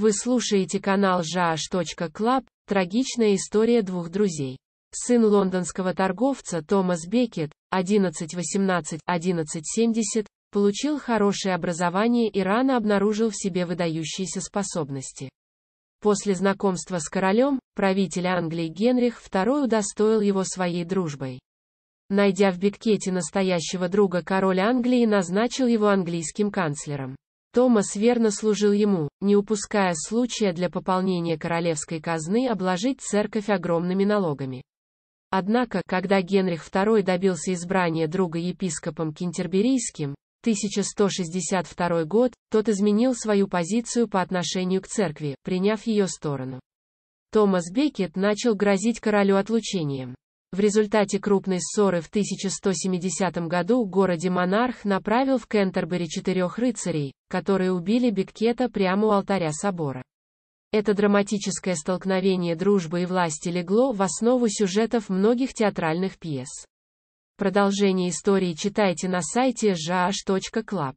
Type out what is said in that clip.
Вы слушаете канал Жааш.клаб, трагичная история двух друзей. Сын лондонского торговца Томас Бекет, 11 18 получил хорошее образование и рано обнаружил в себе выдающиеся способности. После знакомства с королем, правитель Англии Генрих II удостоил его своей дружбой. Найдя в Беккете настоящего друга король Англии назначил его английским канцлером. Томас верно служил ему, не упуская случая для пополнения королевской казны обложить церковь огромными налогами. Однако, когда Генрих II добился избрания друга епископом Кентерберийским, 1162 год, тот изменил свою позицию по отношению к церкви, приняв ее сторону. Томас Бекет начал грозить королю отлучением. В результате крупной ссоры в 1170 году в городе Монарх направил в Кентербери четырех рыцарей, которые убили Беккета прямо у алтаря собора. Это драматическое столкновение дружбы и власти легло в основу сюжетов многих театральных пьес. Продолжение истории читайте на сайте jh.club.